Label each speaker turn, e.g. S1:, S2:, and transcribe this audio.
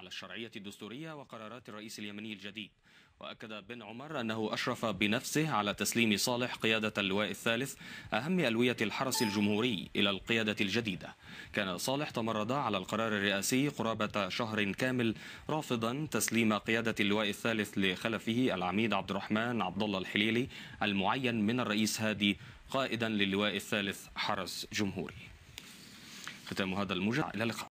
S1: على الشرعية الدستورية وقرارات الرئيس اليمني الجديد وأكد بن عمر أنه أشرف بنفسه على تسليم صالح قيادة اللواء الثالث أهم ألوية الحرس الجمهوري إلى القيادة الجديدة كان صالح تمرد على القرار الرئاسي قرابة شهر كامل رافضا تسليم قيادة اللواء الثالث لخلفه العميد عبد الرحمن عبد الله الحليلي المعين من الرئيس هادي قائدا للواء الثالث حرس جمهوري ختام هذا الموجة إلى اللقاء